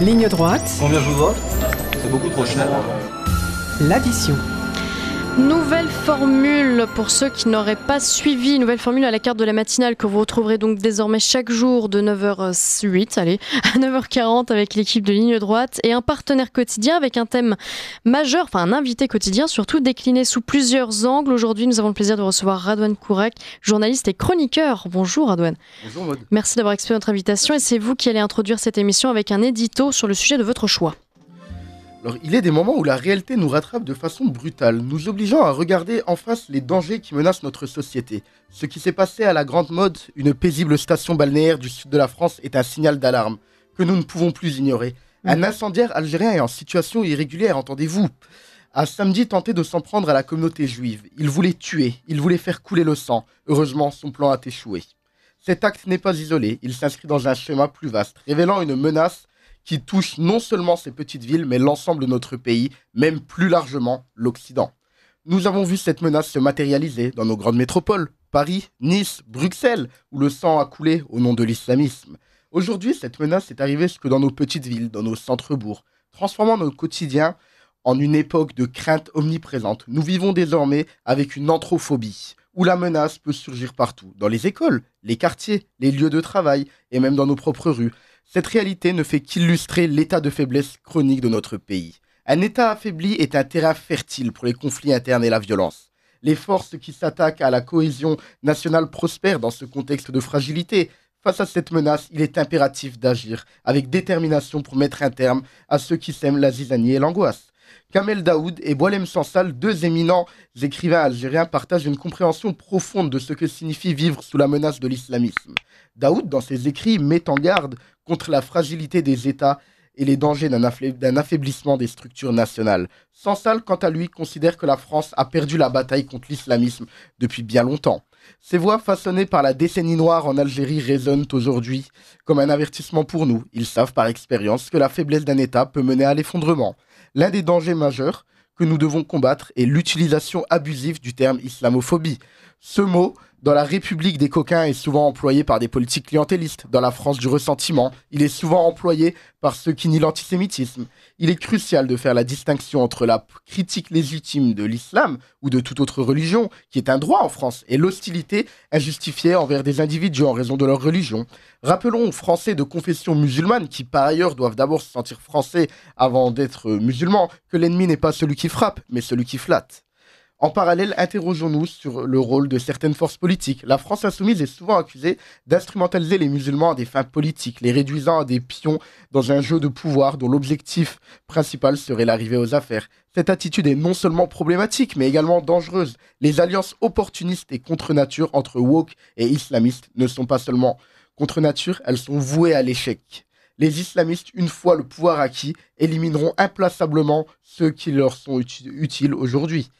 Ligne droite. Combien je vous vole C'est beaucoup trop cher. L'addition. Nouvelle formule pour ceux qui n'auraient pas suivi, nouvelle formule à la carte de la matinale que vous retrouverez donc désormais chaque jour de 9h08 allez, à 9h40 avec l'équipe de ligne droite et un partenaire quotidien avec un thème majeur, enfin un invité quotidien surtout décliné sous plusieurs angles. Aujourd'hui, nous avons le plaisir de recevoir Radouane Kourak, journaliste et chroniqueur. Bonjour Radouane. Bonjour Merci d'avoir accepté notre invitation et c'est vous qui allez introduire cette émission avec un édito sur le sujet de votre choix. Alors, il est des moments où la réalité nous rattrape de façon brutale, nous obligeant à regarder en face les dangers qui menacent notre société. Ce qui s'est passé à la Grande Mode, une paisible station balnéaire du sud de la France, est un signal d'alarme que nous ne pouvons plus ignorer. Mm. Un incendiaire algérien est en situation irrégulière, entendez-vous a samedi tenté de s'en prendre à la communauté juive. Il voulait tuer, il voulait faire couler le sang. Heureusement, son plan a échoué. Cet acte n'est pas isolé, il s'inscrit dans un schéma plus vaste, révélant une menace qui touche non seulement ces petites villes, mais l'ensemble de notre pays, même plus largement l'Occident. Nous avons vu cette menace se matérialiser dans nos grandes métropoles, Paris, Nice, Bruxelles, où le sang a coulé au nom de l'islamisme. Aujourd'hui, cette menace est arrivée jusque dans nos petites villes, dans nos centres-bourgs, transformant notre quotidien en une époque de crainte omniprésente. Nous vivons désormais avec une anthrophobie, où la menace peut surgir partout, dans les écoles, les quartiers, les lieux de travail et même dans nos propres rues. Cette réalité ne fait qu'illustrer l'état de faiblesse chronique de notre pays. Un État affaibli est un terrain fertile pour les conflits internes et la violence. Les forces qui s'attaquent à la cohésion nationale prospèrent dans ce contexte de fragilité. Face à cette menace, il est impératif d'agir avec détermination pour mettre un terme à ceux qui sèment la zizanie et l'angoisse. Kamel Daoud et Boilem Sansal, deux éminents écrivains algériens, partagent une compréhension profonde de ce que signifie vivre sous la menace de l'islamisme. Daoud, dans ses écrits, met en garde contre la fragilité des États et les dangers d'un affaiblissement des structures nationales. Sansal, quant à lui, considère que la France a perdu la bataille contre l'islamisme depuis bien longtemps. Ces voix façonnées par la décennie noire en Algérie résonnent aujourd'hui comme un avertissement pour nous. Ils savent par expérience que la faiblesse d'un État peut mener à l'effondrement. L'un des dangers majeurs que nous devons combattre est l'utilisation abusive du terme islamophobie. Ce mot, dans la République des coquins, est souvent employé par des politiques clientélistes. Dans la France du ressentiment, il est souvent employé par ceux qui nient l'antisémitisme. Il est crucial de faire la distinction entre la critique légitime de l'islam ou de toute autre religion, qui est un droit en France, et l'hostilité injustifiée envers des individus en raison de leur religion. Rappelons aux Français de confession musulmane, qui par ailleurs doivent d'abord se sentir français avant d'être musulmans, que l'ennemi n'est pas celui qui frappe, mais celui qui flatte. En parallèle, interrogeons-nous sur le rôle de certaines forces politiques. La France insoumise est souvent accusée d'instrumentaliser les musulmans à des fins politiques, les réduisant à des pions dans un jeu de pouvoir dont l'objectif principal serait l'arrivée aux affaires. Cette attitude est non seulement problématique, mais également dangereuse. Les alliances opportunistes et contre-nature entre woke et islamistes ne sont pas seulement contre-nature, elles sont vouées à l'échec les islamistes, une fois le pouvoir acquis, élimineront implacablement ceux qui leur sont utiles aujourd'hui.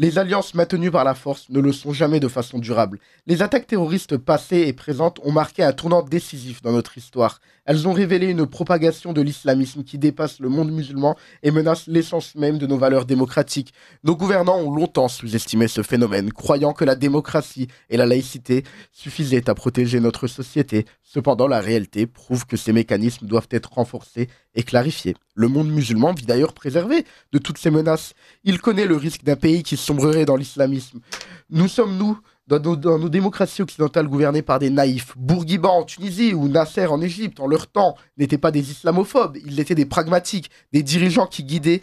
Les alliances maintenues par la force ne le sont jamais de façon durable. Les attaques terroristes passées et présentes ont marqué un tournant décisif dans notre histoire. Elles ont révélé une propagation de l'islamisme qui dépasse le monde musulman et menace l'essence même de nos valeurs démocratiques. Nos gouvernants ont longtemps sous-estimé ce phénomène, croyant que la démocratie et la laïcité suffisaient à protéger notre société. Cependant, la réalité prouve que ces mécanismes doivent être renforcés et clarifiés. Le monde musulman vit d'ailleurs préservé de toutes ces menaces. Il connaît le risque d'un pays qui se sombrerait dans l'islamisme. Nous sommes, nous, dans nos, démocraties occidentales gouvernées par des naïfs. Bourguiba en Tunisie ou Nasser en Égypte, en leur temps, n'étaient pas des islamophobes, ils étaient des pragmatiques, des dirigeants qui guidaient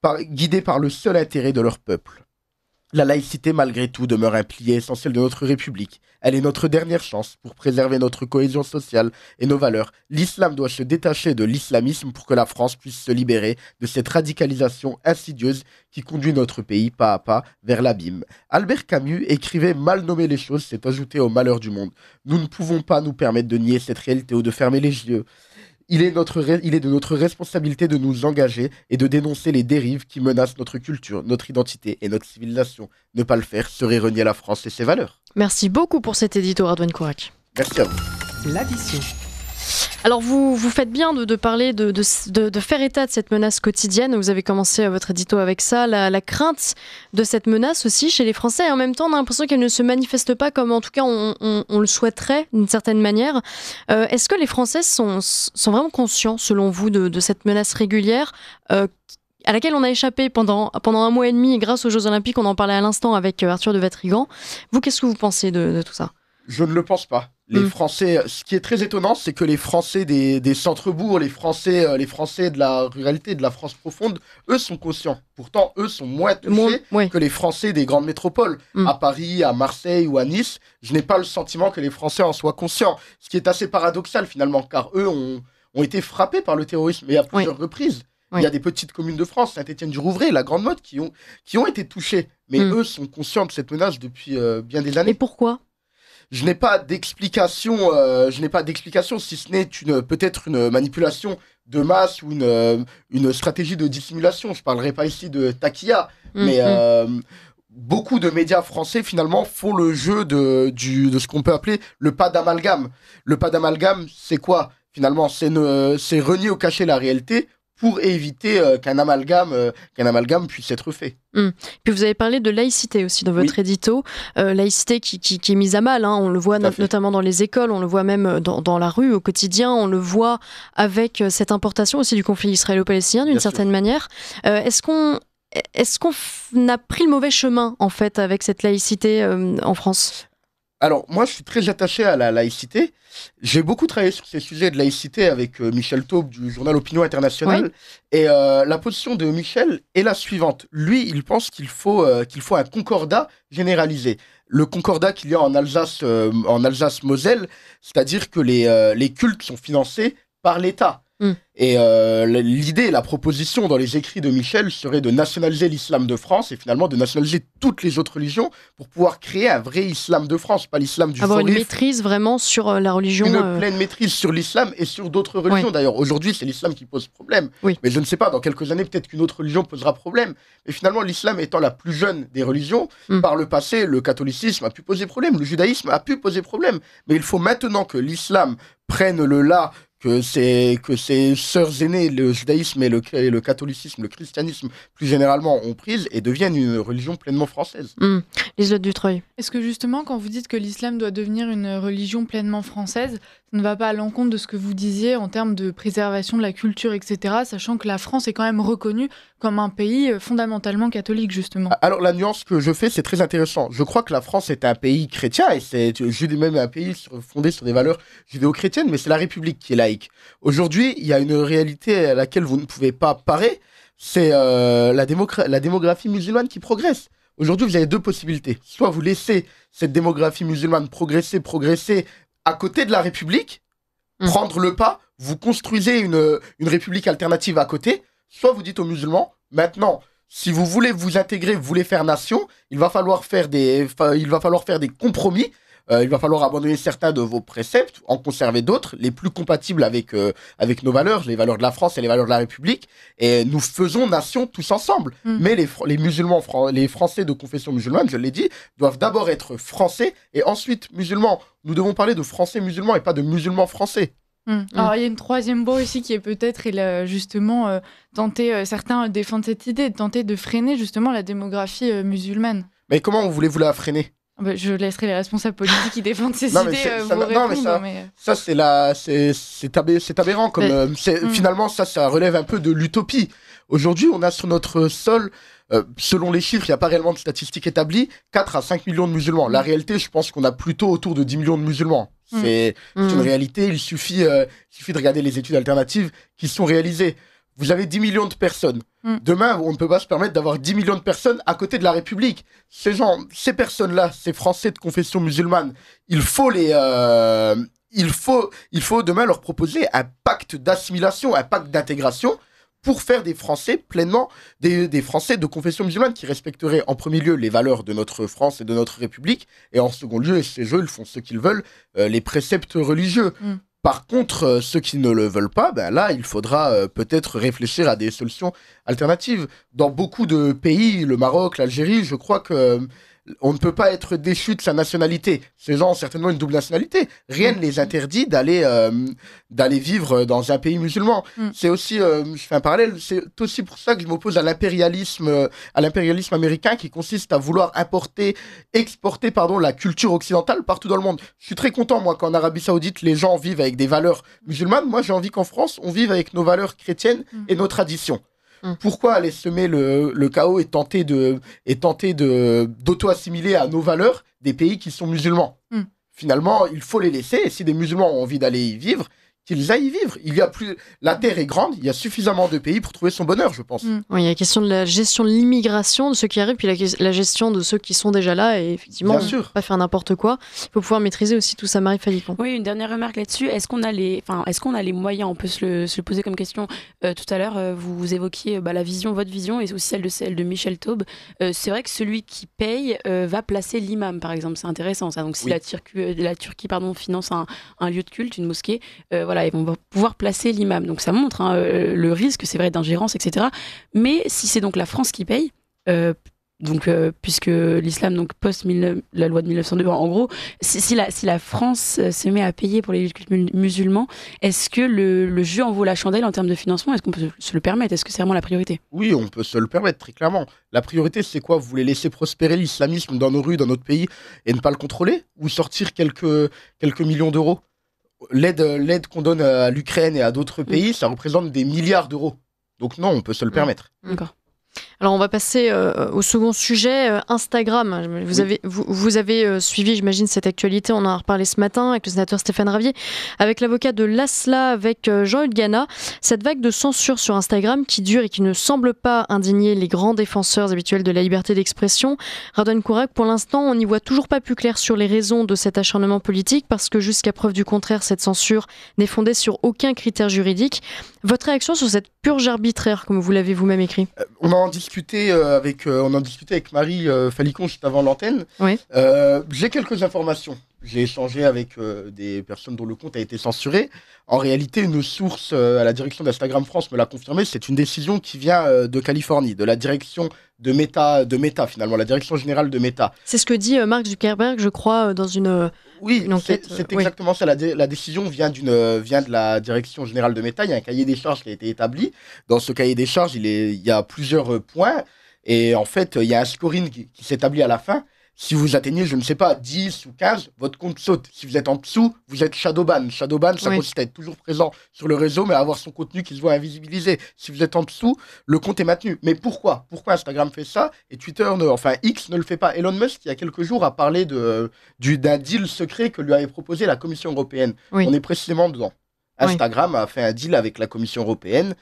par le seul intérêt de leur peuple. La laïcité, malgré tout, demeure un plié essentiel de notre République. Elle est notre dernière chance pour préserver notre cohésion sociale et nos valeurs. L'islam doit se détacher de l'islamisme pour que la France puisse se libérer de cette radicalisation insidieuse qui conduit notre pays pas à pas vers l'abîme. Albert Camus écrivait Mal nommer les choses, c'est ajouter au malheur du monde. Nous ne pouvons pas nous permettre de nier cette réalité ou de fermer les yeux. Il est, de notre responsabilité de nous engager et de dénoncer les dérives qui menacent notre culture, notre identité et notre civilisation. Ne pas le faire serait renier la France et ses valeurs. Merci beaucoup pour cet édito, Radouane Kourak. Merci à vous. L'addition. Alors vous, vous faites bien de, de parler, de, de, de, faire état de cette menace quotidienne. Vous avez commencé euh, votre édito avec ça, la, la crainte de cette menace aussi chez les Français. Et en même temps, on a l'impression qu'elle ne se manifeste pas comme en tout cas on, on, on le souhaiterait d'une certaine manière. Euh, est-ce que les Français sont, sont, vraiment conscients, selon vous, de, cette menace régulière euh, à laquelle on a échappé pendant, pendant un mois et demi grâce aux Jeux Olympiques, on en parlait à l'instant avec Arthur de Vatrigan. Vous, qu'est-ce que vous pensez de, de tout ça je ne le pense pas. Les mm. Français, ce qui est très étonnant, c'est que les Français des, des centres-bourgs, les Français, euh, les Français de la ruralité, de la France profonde, eux sont conscients. Pourtant, eux sont moins touchés que les Français des grandes métropoles. Mm. À Paris, à Marseille ou à Nice, je n'ai pas le sentiment que les Français en soient conscients. Ce qui est assez paradoxal finalement, car eux ont, été frappés par le terrorisme et à plusieurs reprises. Il y a des petites communes de France, Saint-Étienne-du-Rouvray, la Grande Motte, qui ont, été touchées. Mais mm. eux sont conscients de cette menace depuis euh, bien des années. Et pourquoi je n'ai pas d'explication, euh, je n'ai pas d'explication si ce n'est une peut-être une manipulation de masse ou une, euh, une stratégie de dissimulation. Je parlerai pas ici de Takia, mm, mais mm. Euh, beaucoup de médias français finalement font le jeu de, du, de ce qu'on peut appeler le pas d'amalgame. Le pas d'amalgame, c'est quoi finalement C'est renier ou cacher la réalité pour éviter euh, qu'un amalgame, euh, qu'un amalgame puisse être fait. Hum. Puis vous avez parlé de laïcité aussi dans votre édito, euh, laïcité qui, est mise à mal, hein. on le voit notamment dans les écoles, on le voit même dans, la rue au quotidien, on le voit avec cette importation aussi du conflit israélo-palestinien d'une certaine manière. est-ce qu'on est-ce qu'on a pris le mauvais chemin en fait avec cette laïcité en France alors, moi, je suis très attaché à la laïcité. J'ai beaucoup travaillé sur ces sujets de laïcité avec euh, Michel Taube du journal Opinion Internationale. Et euh, la position de Michel est la suivante. Lui, il pense qu'il faut, euh, qu'il faut un concordat généralisé. Le concordat qu'il y a en Alsace, en Alsace-Moselle, c'est-à-dire que les, les cultes sont financés par l'État. Mm. Et euh, l'idée, la proposition dans les écrits de Michel serait de nationaliser l'islam de France et finalement de nationaliser toutes les autres religions pour pouvoir créer un vrai islam de France, pas l'islam du Avoir une maîtrise vraiment sur euh, la religion. Une euh. pleine maîtrise sur l'islam et sur d'autres religions. D'ailleurs, aujourd'hui, c'est l'islam qui pose problème. Oui. Mais je ne sais pas, dans quelques années, peut-être qu'une autre religion posera problème. Mais finalement, l'islam étant la plus jeune des religions, mm. par le passé, le catholicisme a pu poser problème, le judaïsme a pu poser problème. Mais il faut maintenant que l'islam prenne le là que ses, que ses sœurs aînées, le judaïsme et le, catholicisme, le christianisme plus généralement, ont prise et deviennent une religion pleinement française. Mmh. Est-ce que justement, quand vous dites que l'islam doit devenir une religion pleinement française, ça ne va pas à l'encontre de ce que vous disiez en termes de préservation de la culture, etc., sachant que la France est quand même reconnue comme un pays euh, fondamentalement catholique, justement. Ah, alors la nuance que je fais, c'est très intéressant. Je crois que la France est un pays chrétien, et c'est même un pays fondé sur des valeurs judéo-chrétiennes, mais c'est la République qui est laïque. Aujourd'hui, il y a une réalité à laquelle vous ne pouvez pas parer, c'est euh, la, la démographie musulmane qui progresse. Aujourd'hui, vous avez deux possibilités. Soit vous laissez cette démographie musulmane progresser, progresser, à côté de la République, mm. prendre le pas, vous construisez une, République alternative à côté, soit vous dites aux musulmans, maintenant, si vous voulez vous intégrer, vous voulez faire nation, il va falloir faire des, il va falloir faire des compromis euh, il va falloir abandonner certains de vos préceptes, en conserver d'autres, les plus compatibles avec, euh, avec nos valeurs, les valeurs de la France et les valeurs de la République. Et nous faisons nation tous ensemble. Mm. Mais les, les musulmans, les Français de confession musulmane, je l'ai dit, doivent d'abord être français et ensuite musulmans. Nous devons parler de français musulmans et pas de musulmans français. Mm. Mm. Alors, il y a une troisième voie aussi qui est peut-être, justement, euh, tenter, certains défendent cette idée, de tenter de freiner justement la démographie musulmane. Mais comment voulez-vous la freiner bah, je laisserai les responsables politiques qui défendent ces idées Mais ça, ça c'est aberrant. Comme, bah, euh, mm. Finalement, ça, ça relève un peu de l'utopie. Aujourd'hui, on a sur notre sol, euh, selon les chiffres, il n'y a pas réellement de statistiques établies, 4 à 5 millions de musulmans. La mm. réalité, je pense qu'on a plutôt autour de 10 millions de musulmans. Mm. C'est, une réalité. Il suffit, euh, il suffit de regarder les études alternatives qui sont réalisées vous avez 10 millions de personnes. Hmm. Demain, on ne peut pas se permettre d'avoir 10 millions de personnes à côté de la République. Ces gens, ces personnes-là, ces Français de confession musulmane, il faut les, euh, il faut, il faut demain leur proposer un pacte d'assimilation, un pacte d'intégration pour faire des Français pleinement, des, Français de confession musulmane qui respecteraient en premier lieu les valeurs de notre France et de notre République, et en second lieu, ces gens ils font ce qu'ils veulent, euh, les préceptes religieux. Hmm. Par contre, euh, ceux qui ne le veulent pas, ben là, il faudra euh, peut-être réfléchir à des solutions alternatives. Dans beaucoup de pays, le Maroc, l'Algérie, je crois que euh, on ne peut pas être déchu de sa nationalité. Ces gens ont certainement une double nationalité. Rien ne mm. les interdit euh, d'aller vivre dans un pays musulman. Mm. C'est aussi, euh, je fais un parallèle, c'est aussi pour ça que je m'oppose à l'impérialisme euh, à l'impérialisme américain qui consiste à vouloir importer, exporter pardon la culture occidentale partout dans le monde. Je suis très content moi qu'en Arabie Saoudite les gens vivent avec des valeurs musulmanes. Moi j'ai envie qu'en France on vive avec nos valeurs chrétiennes mm. et nos traditions. Hum. Pourquoi aller semer le, chaos et tenter d'auto-assimiler à nos valeurs des pays qui sont musulmans hum. Finalement, il faut les laisser. Et si des musulmans ont envie d'aller y vivre, qu'il aillent vivre. Il y a plus, la terre est grande, il y a suffisamment de pays pour trouver son bonheur, je pense. Mm. il y a la question de la gestion de l'immigration de ceux qui arrivent, puis la, gestion de ceux qui sont déjà là, et effectivement, Bien sûr. pas faire n'importe quoi. Il faut pouvoir maîtriser aussi tout ça, Marie Falicon. Oui, une dernière remarque là-dessus. Est-ce qu'on a les, enfin, est-ce qu'on a les moyens On peut se le, poser comme question. Euh, tout à l'heure, euh, vous évoquiez bah, la vision, votre vision, et aussi celle de celle de Michel Taube. Euh, c'est vrai que celui qui paye va placer l'imam, par exemple. C'est intéressant ça. Donc si la, Turquie, la Turquie, pardon, finance un, un, lieu de culte, une mosquée, ils vont pouvoir placer l'imam. Donc ça montre hein, euh, le risque, c'est vrai, d'ingérence, etc. Mais si c'est donc la France qui paye, euh, donc, euh, puisque l'islam, donc post la loi de 1902, en gros, si, la, France se met à payer pour les musulmans, est-ce que le, jeu en vaut la chandelle en termes de financement Est-ce qu'on peut se le permettre Est-ce que c'est vraiment la priorité Oui, on peut se le permettre, très clairement. La priorité, c'est quoi Vous voulez laisser prospérer l'islamisme dans nos rues, dans notre pays, et ne pas le contrôler Ou sortir quelques millions d'euros l'aide, qu'on donne à l'Ukraine et à d'autres mm. pays, ça représente des milliards d'euros. Donc non, on peut se le mm. permettre. D'accord. Alors on va passer euh, au second sujet, euh, Instagram. Vous avez, euh, suivi, j'imagine, cette actualité, on en a reparlé ce matin avec le sénateur Stéphane Ravier, avec l'avocat de l'ASLA, avec Jean-Hugues Gana, cette vague de censure sur Instagram qui dure et qui ne semble pas indigner les grands défenseurs habituels de la liberté d'expression. Radon Kourak, pour l'instant, on n'y voit toujours pas plus clair sur les raisons de cet acharnement politique parce que jusqu'à preuve du contraire, cette censure n'est fondée sur aucun critère juridique. Votre réaction sur cette purge arbitraire, comme vous l'avez vous-même écrit euh, euh, on en discutait avec Marie euh, Falicon juste avant l'antenne. J'ai quelques informations j'ai échangé avec euh, des personnes dont le compte a été censuré. En réalité, une source euh, à la direction d'Instagram France me l'a confirmé. C'est une décision qui vient euh, de Californie, de la direction de Meta, de Meta finalement, la direction générale de Meta. C'est ce que dit Mark Zuckerberg, je crois, dans une, oui, C'est exactement ça. La, décision vient, vient de la direction générale de Meta. Il y a un cahier des charges qui a été établi. Dans ce cahier des charges, il, est, il y a plusieurs points. Et en fait, il y a un scoring qui s'établit à la fin. Si vous atteignez, je ne sais pas, 10 ou 15, votre compte saute. Si vous êtes en dessous, vous êtes shadowban. Shadowban, ça consiste à être toujours présent sur le réseau, mais à avoir son contenu qui se voit invisibilisé. Si vous êtes en dessous, le compte est maintenu. Mais pourquoi Pourquoi Instagram fait ça et Twitter, ne, enfin X, ne le fait pas Elon Musk, il y a quelques jours, a parlé d'un du, deal secret que lui avait proposé la Commission européenne. On est précisément dedans. Instagram a fait un deal avec la Commission européenne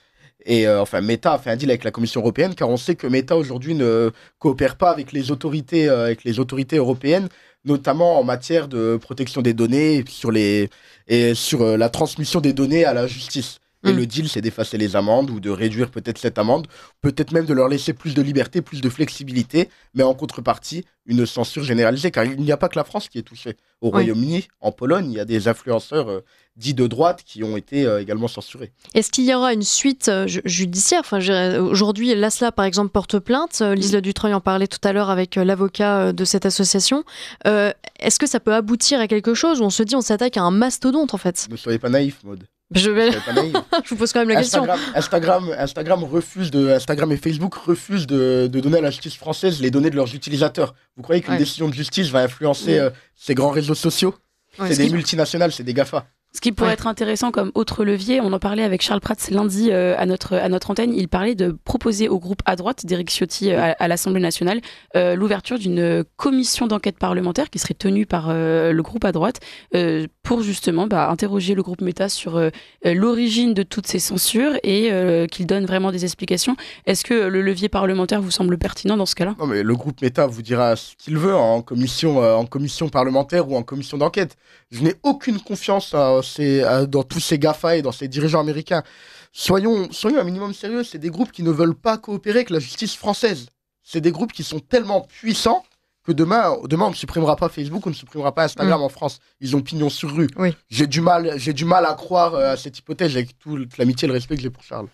et euh, enfin, Meta a fait un deal avec la Commission européenne, car on sait que Meta aujourd'hui ne coopère pas avec les autorités, euh, avec les autorités européennes, notamment en matière de protection des données sur les, et sur euh, la transmission des données à la justice. Et mm. le deal, c'est d'effacer les amendes ou de réduire peut-être cette amende, peut-être même de leur laisser plus de liberté, plus de flexibilité, mais en contrepartie, une censure généralisée, car il n'y a pas que la France qui est touchée. Au Royaume-Uni, en Pologne, il y a des influenceurs euh, dits de droite qui ont été euh, également censurés. Est-ce qu'il y aura une suite euh, judiciaire enfin, Aujourd'hui, l'ASLA, par exemple, porte plainte. Lisa mm. Dutreuil en parlait tout à l'heure avec l'avocat de cette association. Est-ce que ça peut aboutir à quelque chose on se dit on s'attaque à un mastodonte, en fait Ne soyez pas naïf, Maude. Je, vais... je vous pose quand même la question. Instagram, Instagram, refuse de, Instagram et Facebook refusent de, de, donner à la justice française les données de leurs utilisateurs. Vous croyez qu'une décision de justice va influencer euh, ces grands réseaux sociaux C'est des multinationales, c'est des GAFA. Ce qui pourrait être intéressant comme autre levier, on en parlait avec Charles Prats lundi euh, à, notre, à notre antenne, il parlait de proposer au groupe à droite d'Éric Ciotti euh, mm. à, l'Assemblée nationale euh, l'ouverture d'une commission d'enquête parlementaire qui serait tenue par le groupe à droite pour justement bah, interroger le groupe Meta sur l'origine de toutes ces censures et qu'il donne vraiment des explications. Est-ce que le levier parlementaire vous semble pertinent dans ce cas-là Non mais le groupe Meta vous dira ce qu'il veut en, commission, en commission parlementaire ou en commission d'enquête. Je n'ai aucune confiance à euh, dans, tous ces GAFA et dans ces dirigeants américains. Soyons, soyons un minimum sérieux, c'est des groupes qui ne veulent pas coopérer avec la justice française. C'est des groupes qui sont tellement puissants que demain, on ne supprimera pas Facebook, on ne supprimera pas Instagram mm. en France. Ils ont pignon sur rue. J'ai du j'ai du mal à croire euh, à cette hypothèse avec toute l'amitié et le respect que j'ai pour Charles.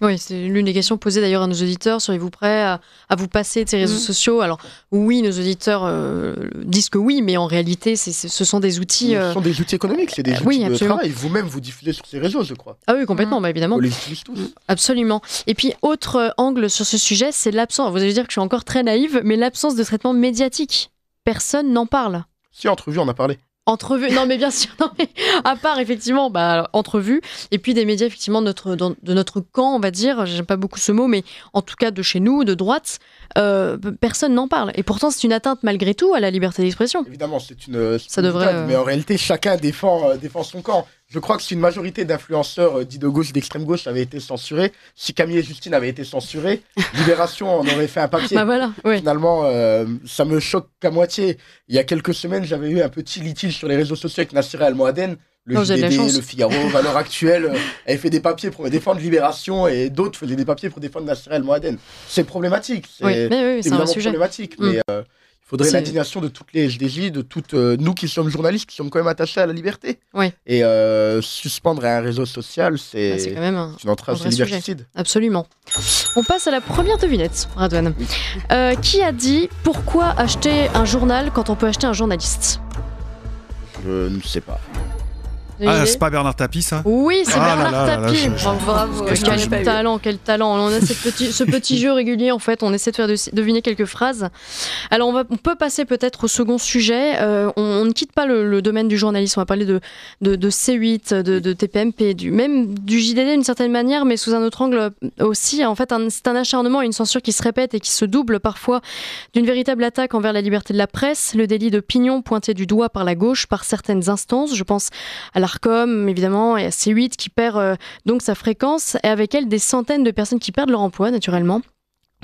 Oui, c'est l'une des questions posées d'ailleurs à nos auditeurs. serez vous prêt à, vous passer de ces réseaux mm. sociaux Alors oui, nos auditeurs euh, disent que oui, mais en réalité, ce sont des outils. Ce euh, sont des outils économiques, c'est des euh, outils de travail. Vous-même vous diffusez sur ces réseaux, je crois. Ah oui, complètement, mm. bah, évidemment. On les utilise tous. Mm. Absolument. Et puis autre angle sur ce sujet, c'est l'absence. Vous allez dire que je suis encore très naïve, mais l'absence de traitement médiatique. Personne n'en parle. Si, entre entrevue, on a parlé entrevue. Non, mais bien sûr, non, mais à part effectivement, bah, entrevue, et puis des médias effectivement de notre, de notre camp, on va dire, j'aime pas beaucoup ce mot, mais en tout cas de chez nous, de droite, euh, personne n'en parle. Et pourtant, c'est une atteinte malgré tout à la liberté d'expression. Évidemment, c'est une. Ça devrait. Euh, mais en réalité, chacun défend, euh, défend son camp. Je crois que si une majorité d'influenceurs euh, dits de gauche, d'extrême gauche avaient été censurés, si Camille et Justine avaient été censurés, Libération en aurait fait un papier. Bah voilà, Finalement, euh, ça me choque qu'à moitié. Il y a quelques semaines, j'avais eu un petit litige sur les réseaux sociaux avec Nassir Al Moaden. Le non, le Figaro, Valeurs Actuelles avait euh, fait des papiers pour défendre Libération et d'autres faisaient des papiers pour défendre Nasser El Moaden. C'est problématique. C'est oui, un sujet. problématique. Mm. Mais, faudrait l'indignation de toutes les SDJ, de toutes euh, nous qui sommes journalistes, qui sommes quand même attachés à la liberté. Et euh, suspendre un réseau social, c'est bah, quand même une entrave, liberticide. Absolument. On passe à la première devinette, Radwan. Euh, qui a dit pourquoi acheter un journal quand on peut acheter un journaliste Je ne sais pas. Ah, c'est pas Bernard Tapie, ça Oui, c'est Bernard Tapie. quel, talent, quel talent. On a petit, ce petit jeu régulier, en fait. On essaie de faire deviner quelques phrases. Alors, on, va, on peut passer peut-être au second sujet. Euh, on, ne quitte pas le, domaine du journalisme. On va parler de, de, C8, de, TPMP, du, même du JDD d'une certaine manière, mais sous un autre angle aussi. En fait, c'est un acharnement et une censure qui se répète et qui se double parfois d'une véritable attaque envers la liberté de la presse, le délit de pignon pointé du doigt par la gauche, par certaines instances. Je pense à la Marcom évidemment, et à C8 qui perd euh, donc sa fréquence, et avec elle des centaines de personnes qui perdent leur emploi, naturellement.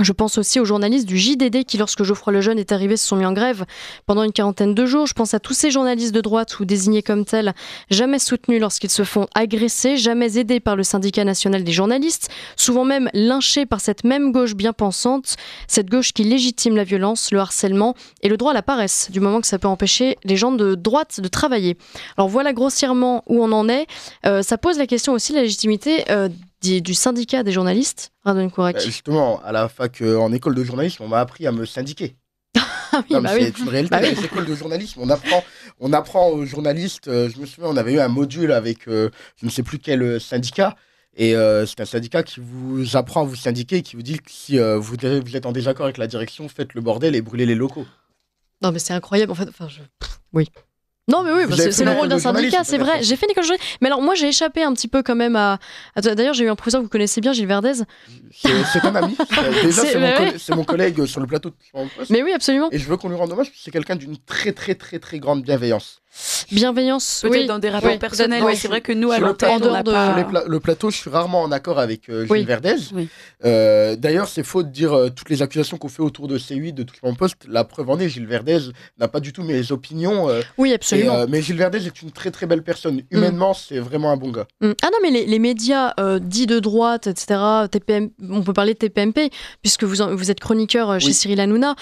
Je pense aussi aux journalistes du JDD qui, lorsque Geoffroy Lejeune est arrivé, se sont mis en grève pendant une quarantaine de jours. Je pense à tous ces journalistes de droite ou désignés comme tels, jamais soutenus lorsqu'ils se font agresser, jamais aidés par le syndicat national des journalistes, souvent même lynchés par cette même gauche bien pensante, cette gauche qui légitime la violence, le harcèlement et le droit à la paresse, du moment que ça peut empêcher les gens de droite de travailler. Alors voilà grossièrement où on en est. Euh, ça pose la question aussi de la légitimité. Euh, du, syndicat des journalistes, Radon Kourak. Bah, justement, à la fac, euh, en école de journalisme, on m'a appris à me syndiquer. ah oui, bah c'est une réalité. Bah de journalisme, on apprend, on apprend aux journalistes. Euh, je me souviens, on avait eu un module avec euh, je ne sais plus quel syndicat. Et c'est un syndicat qui vous apprend à vous syndiquer qui vous dit que si vous, êtes en désaccord avec la direction, faites le bordel et brûlez les locaux. Non, mais c'est incroyable. En fait, enfin, je... oui. Non, mais oui, c'est le rôle d'un syndicat, c'est vrai. J'ai fait une école Mais alors, moi, j'ai échappé un petit peu quand même à. D'ailleurs, j'ai eu un professeur que vous connaissez bien, Gilles Verdez. C'est un ami. Euh, déjà, c'est mon, collègue sur le plateau Mais oui, absolument. Et je veux qu'on lui rende hommage, c'est quelqu'un d'une très, très, très, très grande bienveillance. Bienveillance, peut-être dans des rapports personnels. C'est vrai que nous, à l'antenne, de... le plateau, je suis rarement en accord avec euh, Gilles Verdez. Euh, d'ailleurs, c'est faux de dire euh, toutes les accusations qu'on fait autour de C8, de tout mon poste. La preuve en est, Gilles Verdez n'a pas du tout mes opinions. oui, absolument. mais Gilles Verdez est une très très belle personne. Mm. Humainement, c'est vraiment un bon gars. Mm. Ah non, mais les, médias dits de droite, etc., TPM, on peut parler de TPMP, puisque vous, vous êtes chroniqueur chez Cyril Hanouna,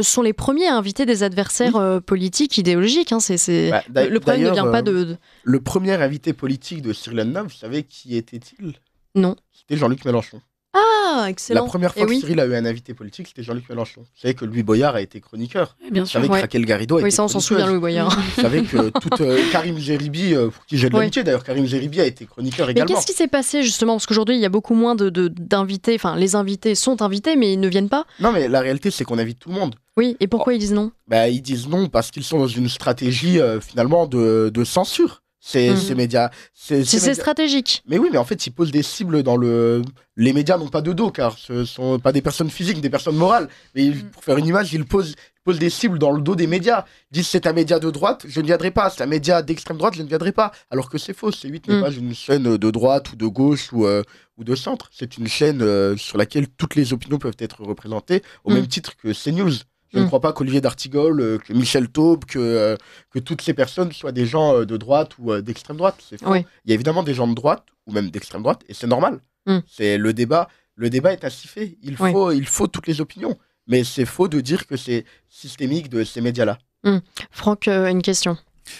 sont les premiers à inviter des adversaires politiques, idéologiques. Hein, c'est le premier invité politique de Cyril Hanouna, vous savez qui était-il Non. C'était Jean-Luc Mélenchon. Ah, excellent. La première eh fois que Cyril a eu un invité politique, c'était Jean-Luc Mélenchon. Vous savez que Louis Boyard a été chroniqueur. bien sûr. Vous savez que Raquel Garrido a oui, ça, on s'en souvient, Louis Boyard. Vous savez que toute, euh, Karim Jeribi, euh, pour qui j'ai de l'amitié d'ailleurs, Karim Jeribi a été chroniqueur également. Mais qu'est-ce qui s'est passé justement Parce qu'aujourd'hui, il y a beaucoup moins d'invités. De, d'invités. enfin, les invités sont invités, mais ils ne viennent pas. Non, mais la réalité, c'est qu'on invite tout le monde. Oui, et pourquoi oh. ils disent non bah, Ils disent non parce qu'ils sont dans une stratégie euh, finalement de, de censure. Hmm. ces, médias. c'est stratégique. Mais oui, mais en fait, ils posent des cibles dans le. Les médias n'ont pas de dos, car ce sont pas des personnes physiques, des personnes morales. Mais hmm. pour faire une image, ils posent, des cibles dans le dos des médias. Ils disent c'est un média de droite, je ne viendrai pas. C'est un média d'extrême droite, je ne viendrai pas. Alors que c'est faux. C'est 8 n'est hmm. pas une chaîne euh, de droite ou de gauche ou, euh, ou de centre. C'est une chaîne euh, sur laquelle toutes les opinions peuvent être représentées, au même titre que CNews. Je ne mm. crois pas qu'Olivier d'Artigol, euh, que Michel Taube, que, euh, toutes ces personnes soient des gens euh, de droite ou d'extrême droite. Il y a évidemment des gens de droite ou même d'extrême droite, et c'est normal. Mm. C'est le débat. Le débat est ainsi fait. Il faut, toutes les opinions, mais c'est faux de dire que c'est systémique de ces médias-là. Mm. Franck, une question.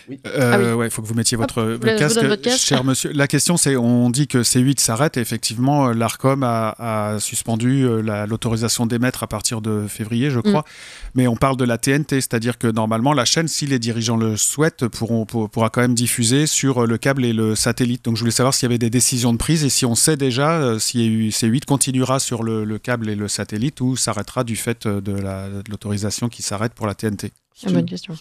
Oui. Euh, ah faut que vous mettiez votre, euh, casque, cher monsieur. La question, c'est on dit que C8 s'arrête. Effectivement, euh, l'Arcom a, suspendu euh, l'autorisation d'émettre à partir de février, je mm. crois. Mais on parle de la TNT, c'est-à-dire que normalement, la chaîne, si les dirigeants le souhaitent, pourront, pourra quand même diffuser sur le câble et le satellite. Donc, je voulais savoir s'il y avait des décisions de prise et si on sait déjà si C8 continuera sur le, câble et le satellite ou s'arrêtera du fait de l'autorisation qui s'arrête pour la TNT. Mm. C'est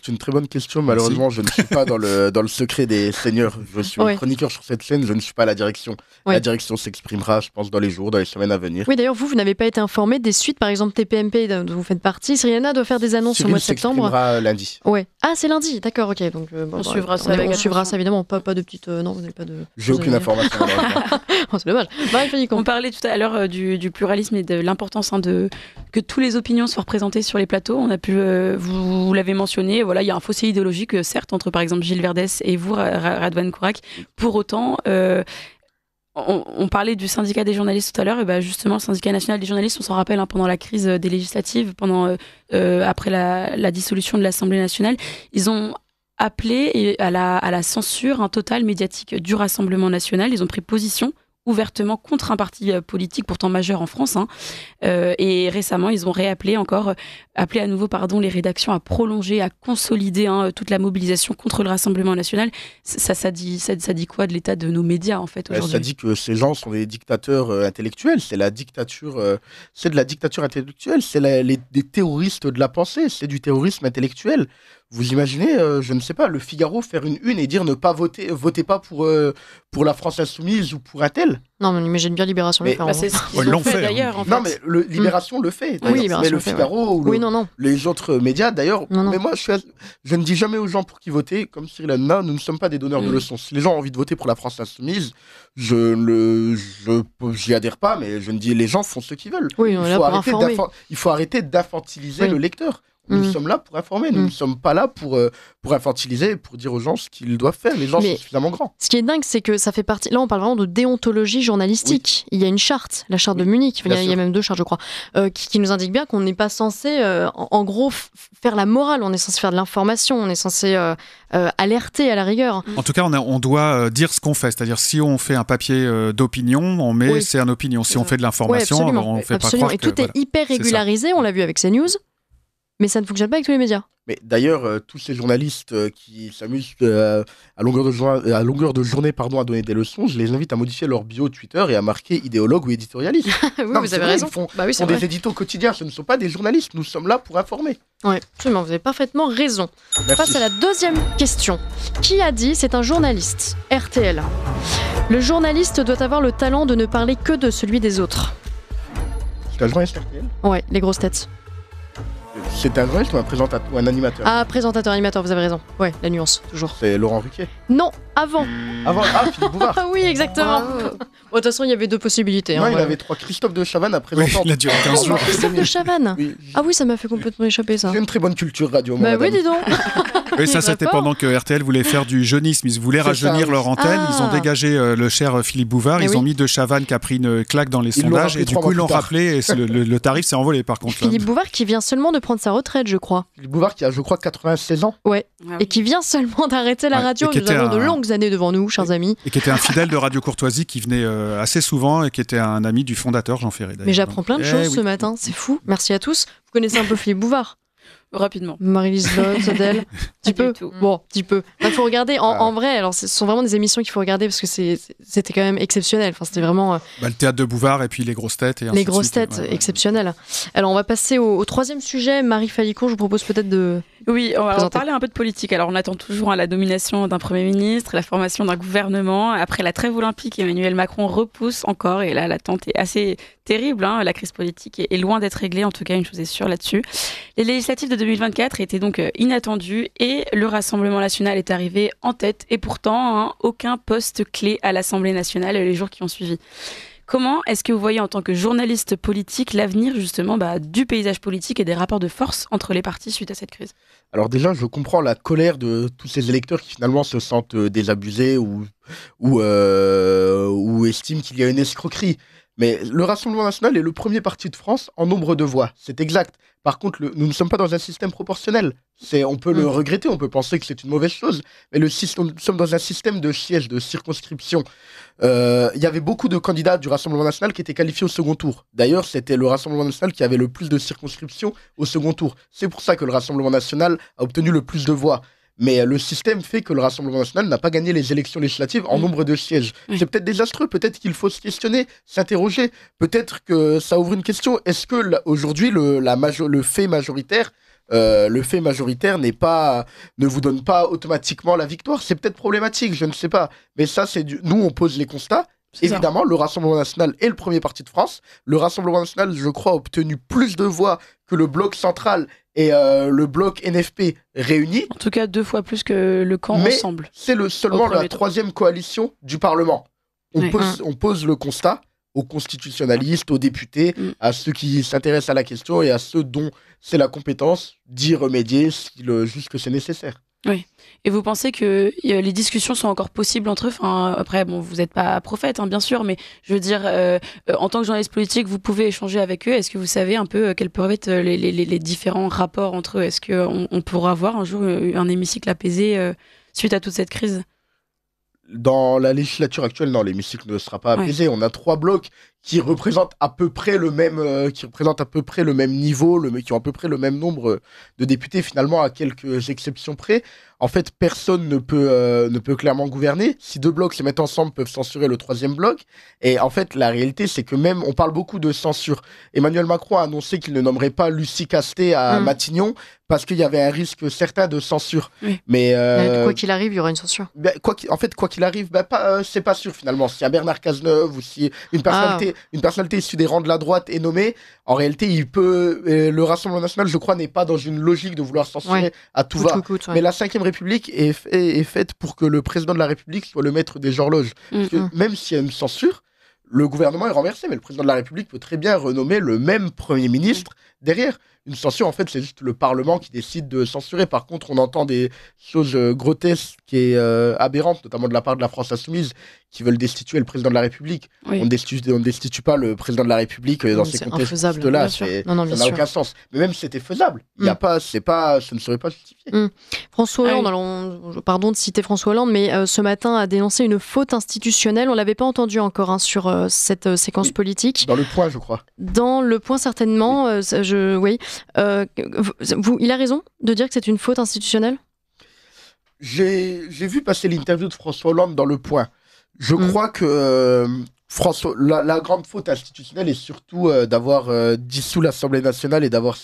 une, très bonne question. Malheureusement, je ne suis pas dans le, dans le secret des seigneurs. Je suis un chroniqueur sur cette chaîne, je ne suis pas à la direction. La direction s'exprimera, je pense, dans les jours, dans les semaines à venir. Oui, d'ailleurs, vous, vous n'avez pas été informé des suites, par exemple, TPMP, dont vous faites partie. Syriana doit faire des annonces au mois de septembre. Euh, lundi. Ouais. Ah, c'est lundi, d'accord, ok. Donc, euh, on, bah, suivra, ça évidemment. Pas, pas de petites. Euh, non, vous n'avez pas de. J'ai aucune information. Oh, c'est dommage. on parlait tout à l'heure du, pluralisme et de l'importance hein, de que toutes les opinions soient représentées sur les plateaux. On a pu vous mentionné, voilà, il y a un fossé idéologique, euh, certes, entre par exemple Gilles Verdès et vous, Radwan Kourak. Pour autant, euh, on, parlait du syndicat des journalistes tout à l'heure, et bah, justement, le syndicat national des journalistes, on s'en rappelle hein, pendant la crise euh, des législatives, pendant après la, dissolution de l'Assemblée nationale, ils ont appelé à la, à la censure un hein, totale médiatique du Rassemblement national. Ils ont pris position ouvertement contre un parti euh, politique pourtant majeur en France. Hein. Euh, et récemment, ils ont réappelé encore, euh, appelé à nouveau, pardon, les rédactions à prolonger, à consolider hein, toute la mobilisation contre le Rassemblement national. Ça, ça dit, ça, dit quoi de l'état de nos médias en fait aujourd'hui Ça dit que ces gens sont des dictateurs intellectuels. C'est la dictature, c'est de la dictature intellectuelle. C'est des terroristes de la pensée. C'est du terrorisme intellectuel. Vous imaginez, euh, je ne sais pas, le Figaro faire une une et dire ne pas voter, votez pas pour, euh, pour la France Insoumise ou pour un tel Non, mais on imagine bien Libération le faire. Bah, c'est fait, d'ailleurs. Non, mais Libération le fait. Oui, mais le Figaro oui, non, les autres médias d'ailleurs. Mais moi, je, ne dis jamais aux gens pour qui voter. Comme Cyril Hanouna, nous ne sommes pas des donneurs de mm. leçons. Si les gens ont envie de voter pour la France Insoumise, je le, j'y adhère pas, mais je ne dis les gens font ce qu'ils veulent. Oui, il, faut arrêter il d'infantiliser le lecteur. Nous mm. sommes là pour informer, nous mm. ne sommes pas là pour, euh, pour infantiliser pour dire aux gens ce qu'ils doivent faire. Les gens sont suffisamment grands. Ce qui est dingue, c'est que ça fait partie. Là, on parle vraiment de déontologie journalistique. Il y a une charte, la charte de Munich, il, y a, même deux chartes, je crois, euh, qui, nous indique bien qu'on n'est pas censé, euh, en, gros, faire la morale. On est censé faire de l'information, on est censé alerter à la rigueur. En tout cas, on, on doit dire ce qu'on fait. C'est-à-dire, si on fait un papier d'opinion, on met c'est un opinion. Si on fait de l'information, on fait pas croire. Et que, tout est hyper régularisé, on l'a vu avec CNews mais ça ne fonctionne pas avec tous les médias. Mais d'ailleurs, euh, tous ces journalistes euh, qui s'amusent euh, à longueur de, à longueur de journée pardon, à donner des leçons, je les invite à modifier leur bio Twitter et à marquer idéologue ou éditorialiste. vous avez raison. Ils font, bah des éditos quotidiens, ce ne sont pas des journalistes, nous sommes là pour informer. Oui, absolument, vous avez parfaitement raison. On Face à la deuxième question. Qui a dit c'est un journaliste RTL. Le journaliste doit avoir le talent de ne parler que de celui des autres. C'est un journaliste RTL Ouais, les grosses têtes. C'est un journaliste ou un présentateur ou un animateur Ah, présentateur, animateur, vous avez raison. Ouais, la nuance, toujours. C'est Laurent Riquet Non, avant. Avant, ah, Philippe Bouvard. oui, exactement. De toute façon, il y avait deux possibilités. Hein, il y avait trois Christophe de Chavannes après oui, Il a duré 15 Christophe de Chavannes Ah oui, ça m'a fait complètement échapper ça. J'ai une très bonne culture radio. Bah oui, dis donc. Et ça, c'était pendant que RTL voulait faire du jeunisme. Ils voulaient rajeunir leur antenne. Ils ont ah. dégagé euh, le cher euh, Philippe Bouvard. Eh ils ont mis de Chavannes qui a pris une claque dans les sondages. Et du coup, ils l'ont rappelé. Et le, tarif s'est envolé, par contre. Philippe Bouvard qui vient seulement de prendre sa retraite, je crois. Philippe Bouvard qui a, je crois, 96 ans. Ouais. Ah et qui vient seulement d'arrêter la radio. Nous avons de longues années devant nous, chers amis. Et qui était un fidèle de Radio Courtoisie qui venait euh, assez souvent et qui était un ami du fondateur Jean Ferré. Mais j'apprends plein de eh choses ce matin, c'est fou. Merci à tous. Vous connaissez un peu Philippe Bouvard Rapidement. Marie-Lise Sodel. tu peux, Bon, tu peux. Il bah, faut regarder. En, vrai, alors, ce sont vraiment des émissions qu'il faut regarder parce que c'était quand même exceptionnel. Enfin, c'était vraiment. Euh, bah, le théâtre de Bouvard et puis les grosses têtes. Et les grosses têtes, exceptionnelles. Alors, on va passer au, troisième sujet. Marie Falicourt, je vous propose peut-être de. Oui, on va parler un peu de politique. Alors, on attend toujours à hein, la domination d'un Premier ministre, la formation d'un gouvernement. Après la trêve olympique, Emmanuel Macron repousse encore. Et là, l'attente est assez terrible. Hein. La crise politique est loin d'être réglée. En tout cas, une chose est sûre là-dessus. Les législatives de 2024 était donc euh, inattendu et le Rassemblement national est arrivé en tête et pourtant hein, aucun poste clé à l'Assemblée nationale les jours qui ont suivi. Comment est-ce que vous voyez en tant que journaliste politique l'avenir justement bah, du paysage politique et des rapports de force entre les partis suite à cette crise Alors déjà, je comprends la colère de tous ces électeurs qui finalement se sentent euh, désabusés ou, ou, euh, ou estiment qu'il y a une escroquerie. Mais le Rassemblement national est le premier parti de France en nombre de voix, c'est exact. Par contre, nous ne sommes pas dans un système proportionnel. on peut le mm. regretter, on peut penser que c'est une mauvaise chose, mais nous sommes dans un système de sièges, de circonscription. Euh, il y avait beaucoup de candidats du Rassemblement national qui étaient qualifiés au second tour. D'ailleurs, c'était le Rassemblement national qui avait le plus de circonscriptions au second tour. C'est pour ça que le Rassemblement national a obtenu le plus de voix mais euh, le système fait que le Rassemblement national n'a pas gagné les élections législatives en mm. nombre de sièges. C'est peut-être désastreux, peut-être qu'il faut se questionner, s'interroger, peut-être que ça ouvre une question. Est-ce que aujourd'hui le, fait majoritaire euh, le fait majoritaire n'est pas, ne vous donne pas automatiquement la victoire. C'est peut-être problématique, je ne sais pas. Mais ça, c'est nous, on pose les constats. Évidemment, le Rassemblement national est le premier parti de France. Le Rassemblement national, je crois, a obtenu plus de voix que le bloc central et euh, le bloc NFP réunis. En tout cas, deux fois plus que le camp Mais ensemble. C'est le, seulement la troisième coalition du Parlement. Hein. On, pose, le constat aux constitutionnalistes, aux députés, mm. à ceux qui s'intéressent à la question et à ceux dont c'est la compétence d'y remédier si le, juste que c'est nécessaire. Oui. Et vous pensez que les discussions sont encore possibles entre eux enfin, Après, bon, vous n'êtes pas prophète, hein, bien sûr, mais je veux dire, euh, euh, en tant que journaliste politique, vous pouvez échanger avec eux. Est-ce que vous savez un peu euh, quels peuvent être les, différents rapports entre eux Est-ce qu'on on pourra avoir un jour un hémicycle apaisé suite à toute cette crise dans la législature actuelle, non, l'hémicycle ne sera pas apaisé. On a trois blocs qui représentent à peu près le même, euh, qui représentent à peu près le même niveau, le, qui ont à peu près le même nombre de députés finalement à quelques exceptions près. En fait, personne ne peut, euh, ne peut clairement gouverner. Si deux blocs se mettent ensemble, peuvent censurer le troisième bloc. Et en fait, la réalité, c'est que même, on parle beaucoup de censure. Emmanuel Macron a annoncé qu'il ne nommerait pas Lucie Casté à hmm. Matignon parce qu'il y avait un risque certain de censure. Euh, Mais quoi qu'il arrive, il y aura une censure. Ben, quoi en fait, quoi qu'il arrive, ben, pas, c'est pas sûr finalement. Si un Bernard Cazeneuve ou si une personnalité ah une personnalité issue des rangs de la droite est nommée, en réalité, il peut. Euh, le Rassemblement national, je crois, n'est pas dans une logique de vouloir censurer à tout va. Mais la Ve République est, faite pour que le président de la République soit le maître des horloges. Mm, mm. même si elle a une censure, le gouvernement est renversé, mais le président de la République peut très bien renommer le même Premier ministre derrière une censure, en fait, c'est juste le Parlement qui décide de censurer. Par contre, on entend des choses euh, grotesques et est euh, aberrantes, notamment de la part de la France Insoumise, qui veulent destituer le président de la République. On ne on destitue pas le président de la République euh, dans ces contextes-là. Ça n'a aucun sens. Mais même si c'était faisable, il a mm. pas, c'est pas, ça ne serait pas justifié. Mm. François ah Hollande, pardon de citer François Hollande, mais ce matin a dénoncé une faute institutionnelle. On l'avait pas entendu encore hein, sur cette séquence politique. Dans le point, je crois. Dans le point, certainement. je, oui. Euh, vous, il a raison de dire que c'est une faute institutionnelle J'ai vu passer l'interview de François Hollande dans Le Point. Je hmm. crois que euh, la, grande faute institutionnelle est surtout euh, d'avoir dissous l'Assemblée nationale et d'avoir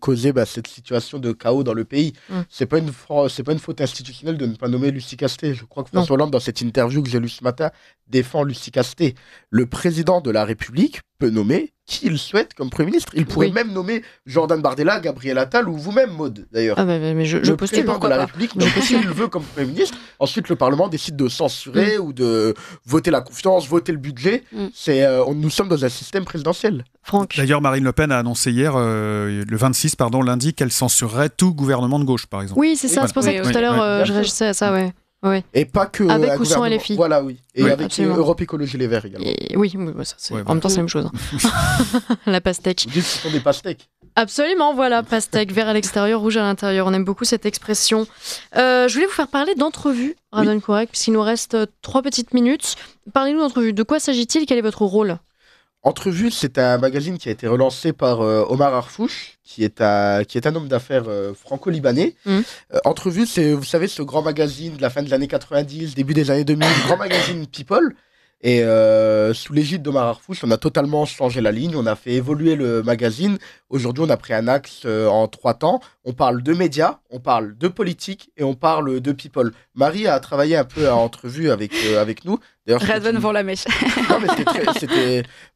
causé bah, cette situation de chaos dans le pays. Ce hmm. C'est pas une pas une faute institutionnelle de ne pas nommer Lucie Casté. Je crois que François Hollande, dans cette interview que j'ai lue ce matin, défend Lucie Casté. Le président de la République peut nommer qui il souhaite comme Premier ministre. Il pourrait même nommer Jordan Bardella, Gabriel Attal ou vous-même, Maude, d'ailleurs. Ah, mais je, je le pas pour la République mais s'il le veut comme Premier ministre. Ensuite, le Parlement décide de censurer mm. ou de voter la confiance, voter le budget. Mm. C'est, euh, nous sommes dans un système présidentiel. Franck. D'ailleurs, Marine Le Pen a annoncé hier, euh, le 26, pardon, lundi, qu'elle censurerait tout gouvernement de gauche, par exemple. Oui, c'est ça. C'est pour ça que tout à l'heure, euh, je réagissais à ça, ouais. Et pas que. Euh, avec ou sans filles. Voilà, oui. Et avec Europe Écologie Les Verts également. oui, en même temps, c'est la même chose. Hein. la pastèque. ce sont des pastèques. Absolument, voilà, pastèque, vert à l'extérieur, rouge à l'intérieur. On aime beaucoup cette expression. Euh, je voulais vous faire parler d'entrevue, Radon Correct puisqu'il nous reste euh, trois petites minutes. Parlez-nous d'entrevue. De quoi s'agit-il Quel est votre rôle Entrevue, c'est un magazine qui a été relancé par euh, Omar Arfouch, qui est, un, homme d'affaires euh, franco-libanais. Mmh. Euh, Entrevue, c'est, vous savez, ce grand magazine de la fin des années 90, début des années 2000, grand magazine People. Et sous l'égide d'Omar Arfouch, on a totalement changé la ligne, on a fait évoluer le magazine Aujourd'hui, on a pris un axe euh, en trois temps. On parle de médias, on parle de politique et on parle de people. Marie a travaillé un peu à entrevue avec, euh, avec nous. d'ailleurs une... pour la mèche.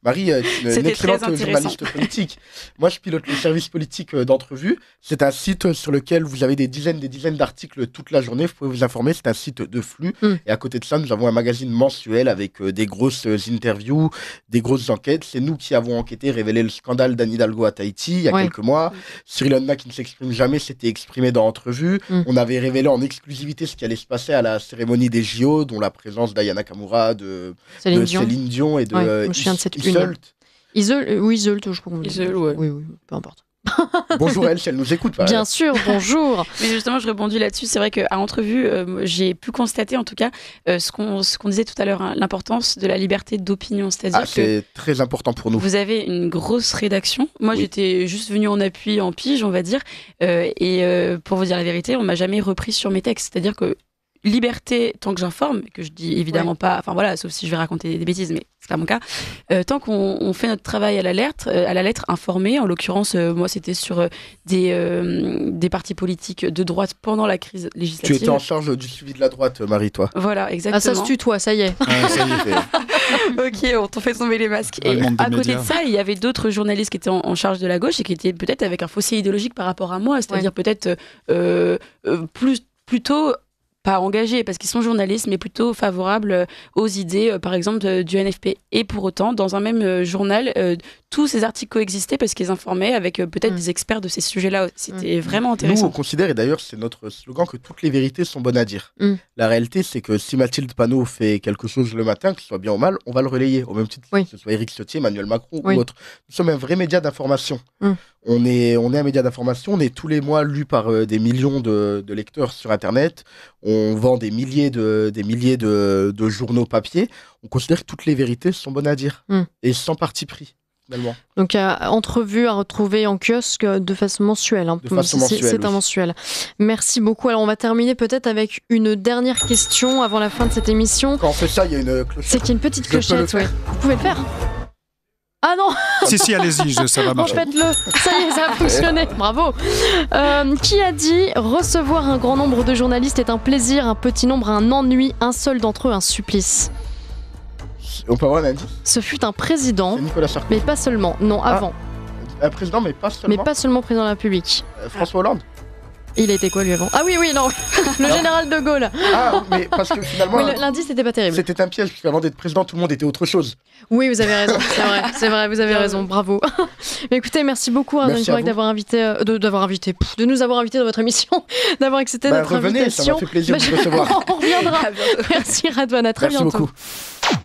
Marie euh, est une, excellente journaliste politique. Moi, je pilote le service politique d'entrevue. C'est un site sur lequel vous avez des dizaines des dizaines d'articles toute la journée. Vous pouvez vous informer. C'est un site de flux. Hmm. Et à côté de ça, nous avons un magazine mensuel avec des grosses interviews, des grosses enquêtes. C'est nous qui avons enquêté, révélé le scandale d'Anne Hidalgo à Tahiti il y a quelques mois. Cyril qui ne s'exprime jamais s'était exprimé dans l'entrevue mm. On avait révélé en exclusivité ce qui allait se passer à la cérémonie des JO, dont la présence d'Ayana Kamura, de Céline, Dion. et de, ouais, euh, ou euh, Isolt, je crois Oui, oui, peu importe. bonjour elle, elle nous écoute. Bah, Bien sûr, bonjour. Mais justement, je rebondis là-dessus. C'est vrai qu'à entrevue, euh, j'ai pu constater en tout cas euh, ce qu'on disait tout à l'heure, hein, l'importance de la liberté d'opinion. C'est-à-dire ah, c'est très important pour nous. Vous avez une grosse rédaction. Moi, j'étais juste venu en appui, en pige, on va dire. Euh, et pour vous dire la vérité, on m'a jamais repris sur mes textes. C'est-à-dire que liberté tant que j'informe, que je dis évidemment pas, enfin voilà, sauf si je vais raconter des bêtises, mais c'est pas mon cas. Euh, tant qu'on fait notre travail à l'alerte, euh, à la lettre informée, en l'occurrence, euh, moi c'était sur des, des partis politiques de droite pendant la crise législative. Tu étais en charge du suivi de la droite, Marie, toi. Voilà, exactement. Ah, ça se tue, toi, ça y est. ok, on t'en fait tomber les masques. et à côté de ça, il y avait d'autres journalistes qui étaient en, charge de la gauche et qui étaient peut-être avec un fossé idéologique par rapport à moi, c'est-à-dire peut-être plus plutôt pas engagés parce qu'ils sont journalistes, mais plutôt favorables euh, aux idées, euh, par exemple, du NFP. Et pour autant, dans un même euh, journal, tous ces articles coexistaient parce qu'ils informaient avec peut-être mm. des experts de ces sujets-là. C'était mm. vraiment intéressant. Nous, on considère, et d'ailleurs, c'est notre slogan, que toutes les vérités sont bonnes à dire. Mm. La réalité, c'est que si Mathilde Panot fait quelque chose le matin, que ce soit bien ou mal, on va le relayer, au même titre que ce soit Éric Ciotti, Emmanuel Macron ou autre. Nous sommes un vrai média d'information. On est, on est un média d'information, on est tous les mois lu par des millions de, de, lecteurs sur Internet, on vend des milliers de, des milliers de, journaux papier, on considère que toutes les vérités sont bonnes à dire hmm. et sans parti pris. Finalement. Donc, entrevue à retrouver en kiosque de façon mensuelle. Hein. C'est un mensuel. Merci beaucoup. Alors, on va terminer peut-être avec une dernière question avant la fin de cette émission. Quand on fait ça, il y a une C'est qu'il une petite clochette, oui. Vous pouvez le faire. Ah non Si, si, allez-y, ça va marcher. faites le ça y est, ça a fonctionné, bravo euh, Qui a dit « Recevoir un grand nombre de journalistes est un plaisir, un petit nombre un ennui, un seul d'entre eux un supplice ». On peut avoir un indice Ce fut un président, mais pas seulement, non, ah. avant. un président, mais pas seulement Mais pas seulement président de la République. Euh, François Hollande il était quoi lui avant Ah oui, oui, non Le général de Gaulle Ah, mais parce que finalement. Oui, l'indice n'était pas terrible. C'était un piège, puisqu'avant d'être président, tout le monde était autre chose. Oui, vous avez raison, c'est vrai, c'est vrai, vous avez raison, bravo. Mais écoutez, merci beaucoup, Arnaud hein, d'avoir invité, euh, de, d'avoir invité, de nous avoir invités dans votre émission, d'avoir accepté bah, notre revenez, invitation. ça m'a fait plaisir de vous bah, recevoir. On reviendra. Merci Radwan à très merci bientôt. Beaucoup.